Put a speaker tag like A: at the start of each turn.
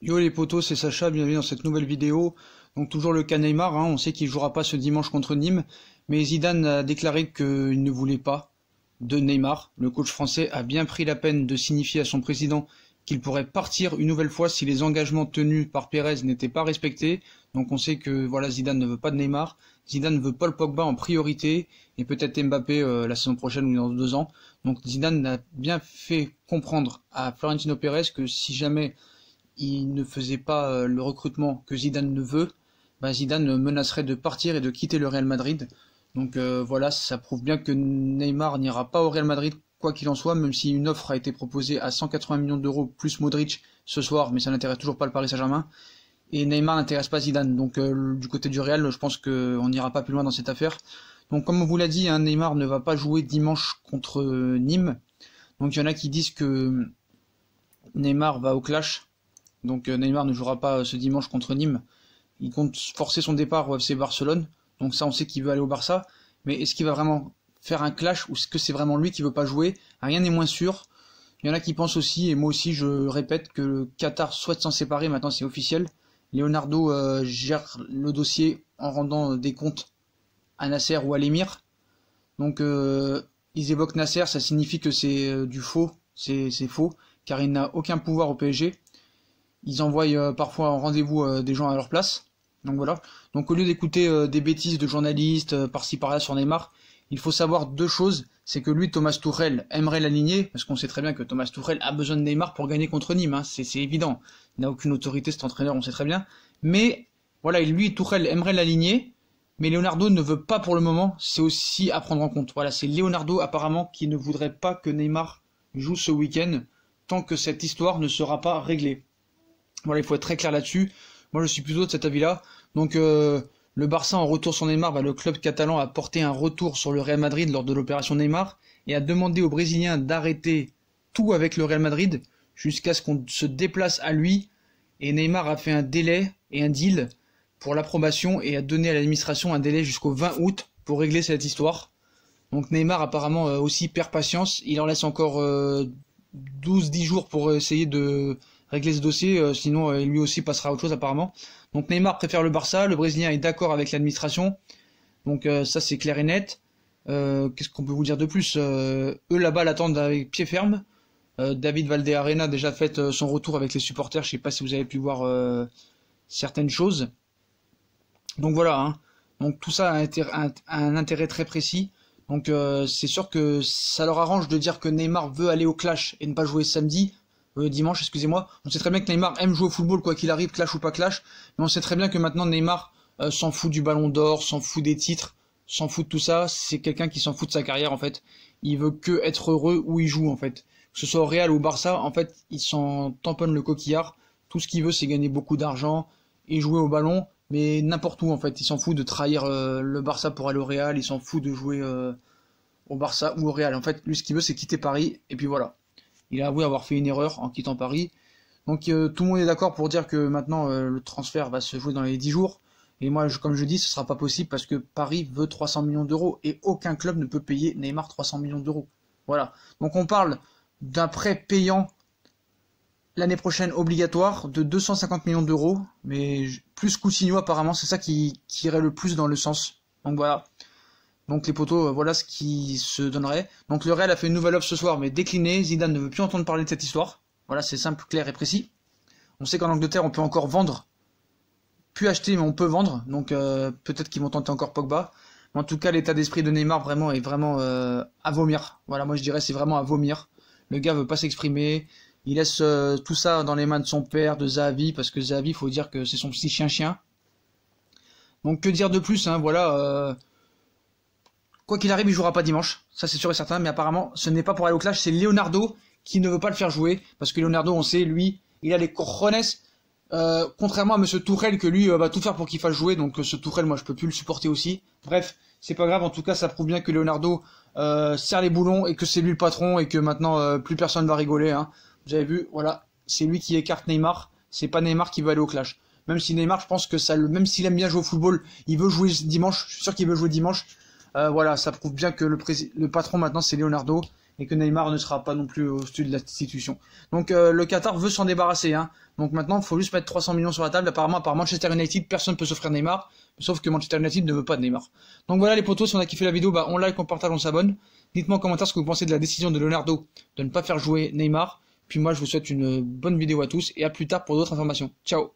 A: Yo les potos, c'est Sacha, bienvenue dans cette nouvelle vidéo. Donc toujours le cas Neymar, hein. on sait qu'il jouera pas ce dimanche contre Nîmes, mais Zidane a déclaré qu'il ne voulait pas de Neymar. Le coach français a bien pris la peine de signifier à son président qu'il pourrait partir une nouvelle fois si les engagements tenus par Pérez n'étaient pas respectés. Donc on sait que voilà Zidane ne veut pas de Neymar, Zidane veut Paul Pogba en priorité et peut-être Mbappé euh, la saison prochaine ou dans deux ans. Donc Zidane a bien fait comprendre à Florentino Pérez que si jamais il ne faisait pas euh, le recrutement que Zidane ne veut, bah, Zidane menacerait de partir et de quitter le Real Madrid. Donc euh, voilà, ça prouve bien que Neymar n'ira pas au Real Madrid Quoi qu'il en soit, même si une offre a été proposée à 180 millions d'euros plus Modric ce soir, mais ça n'intéresse toujours pas le Paris Saint-Germain, et Neymar n'intéresse pas Zidane. Donc euh, du côté du Real, je pense qu'on n'ira pas plus loin dans cette affaire. Donc comme on vous l'a dit, hein, Neymar ne va pas jouer dimanche contre euh, Nîmes. Donc il y en a qui disent que Neymar va au clash. Donc euh, Neymar ne jouera pas ce dimanche contre Nîmes. Il compte forcer son départ au FC Barcelone. Donc ça on sait qu'il veut aller au Barça. Mais est-ce qu'il va vraiment faire un clash ou que c'est vraiment lui qui veut pas jouer. Rien n'est moins sûr. Il y en a qui pensent aussi, et moi aussi je répète, que le Qatar souhaite s'en séparer, maintenant c'est officiel. Leonardo euh, gère le dossier en rendant euh, des comptes à Nasser ou à l'émir. Donc euh, ils évoquent Nasser, ça signifie que c'est du faux, c'est faux, car il n'a aucun pouvoir au PSG. Ils envoient parfois en rendez-vous des gens à leur place. Donc voilà. Donc au lieu d'écouter des bêtises de journalistes par-ci par-là sur Neymar, il faut savoir deux choses, c'est que lui, Thomas Tourel, aimerait l'aligner, parce qu'on sait très bien que Thomas Tourel a besoin de Neymar pour gagner contre Nîmes, hein. c'est évident. Il n'a aucune autorité, cet entraîneur, on sait très bien. Mais voilà, lui, Tourel, aimerait l'aligner, mais Leonardo ne veut pas pour le moment, c'est aussi à prendre en compte. Voilà, c'est Leonardo apparemment qui ne voudrait pas que Neymar joue ce week-end, tant que cette histoire ne sera pas réglée. Voilà, il faut être très clair là-dessus. Moi, je suis plutôt de cet avis-là. Donc, euh, le Barça en retour sur Neymar, le club catalan a porté un retour sur le Real Madrid lors de l'opération Neymar et a demandé aux Brésiliens d'arrêter tout avec le Real Madrid jusqu'à ce qu'on se déplace à lui. Et Neymar a fait un délai et un deal pour l'approbation et a donné à l'administration un délai jusqu'au 20 août pour régler cette histoire. Donc Neymar apparemment euh, aussi perd patience. Il en laisse encore 12-10 euh, jours pour essayer de régler ce dossier, euh, sinon euh, lui aussi passera à autre chose apparemment. Donc Neymar préfère le Barça, le Brésilien est d'accord avec l'administration, donc euh, ça c'est clair et net. Qu'est-ce qu'on peut vous dire de plus Eux là-bas l'attendent avec pied ferme. David Valdearena a déjà fait son retour avec les supporters, je sais pas si vous avez pu voir certaines choses. Donc voilà, hein. donc tout ça a a un, intérêt très précis. Donc c'est sûr que ça leur arrange de dire que Neymar veut aller au clash et ne pas jouer samedi euh, dimanche, excusez-moi. On sait très bien que Neymar aime jouer au football, quoi qu'il arrive, clash ou pas clash. Mais on sait très bien que maintenant Neymar euh, s'en fout du ballon d'or, s'en fout des titres, s'en fout de tout ça. C'est quelqu'un qui s'en fout de sa carrière, en fait. Il veut que être heureux où il joue, en fait. Que ce soit au Real ou au Barça, en fait, il s'en tamponne le coquillard. Tout ce qu'il veut, c'est gagner beaucoup d'argent et jouer au ballon, mais n'importe où, en fait. Il s'en fout de trahir euh, le Barça pour aller au Real. Il s'en fout de jouer au Barça ou au Real. En fait, lui, ce qu'il veut, c'est quitter Paris. Et puis voilà il a avoué avoir fait une erreur en quittant Paris. Donc euh, tout le monde est d'accord pour dire que maintenant euh, le transfert va se jouer dans les 10 jours. Et moi, comme je dis, ce sera pas possible parce que Paris veut 300 millions d'euros et aucun club ne peut payer Neymar 300 millions d'euros. Voilà. Donc on parle d'un prêt payant l'année prochaine obligatoire de 250 millions d'euros, mais plus Coutinho apparemment, c'est ça qui, qui irait le plus dans le sens. Donc voilà. Donc les poteaux, euh, voilà ce qui se donnerait. Donc le Real a fait une nouvelle offre ce soir, mais déclinée. Zidane ne veut plus entendre parler de cette histoire. Voilà, c'est simple, clair et précis. On sait qu'en Angleterre, on peut encore vendre. Plus acheter, mais on peut vendre. Donc euh, peut-être qu'ils vont tenter encore Pogba. Mais en tout cas, l'état d'esprit de Neymar vraiment est vraiment euh, à vomir. Voilà, moi je dirais c'est vraiment à vomir. Le gars veut pas s'exprimer. Il laisse tout ça dans les mains de son père, de Zavi, parce que Zavi, faut dire que c'est son petit chien-chien. Donc que dire de plus, hein, voilà Quoi qu'il arrive, il jouera pas dimanche, ça c'est sûr et certain, mais apparemment ce n'est pas pour aller au clash, c'est Leonardo qui ne veut pas le faire jouer, parce que Leonardo, on sait, lui, il a les cojones, euh, contrairement à M. Tourelle que lui euh, va tout faire pour qu'il fasse jouer, donc euh, ce Tourelle, moi je peux plus le supporter aussi. Bref, c'est pas grave, en tout cas ça prouve bien que Leonardo serre les boulons et que c'est lui le patron et que maintenant plus personne va rigoler. Hein. Vous avez vu, voilà, c'est lui qui écarte Neymar, c'est pas Neymar qui veut aller au clash. Même si Neymar, je pense que ça, même s'il aime bien jouer au football, il veut jouer dimanche, je suis sûr qu'il veut jouer dimanche. Euh, voilà, ça prouve bien que le, patron maintenant c'est Leonardo et que Neymar ne sera pas non plus au sud de l'institution Donc euh, le Qatar veut s'en débarrasser. Hein. Donc maintenant, il faut juste mettre 300 millions sur la table. Apparemment, par Manchester United, personne ne peut s'offrir Neymar, sauf que Manchester United ne veut pas de Neymar. Donc voilà les potos, si on a kiffé la vidéo, bah, on like, on partage, on s'abonne. Dites-moi en commentaire ce que vous pensez de la décision de Leonardo de ne pas faire jouer Neymar. Puis moi, je vous souhaite une euh, bonne vidéo à tous et à plus tard pour d'autres informations. Ciao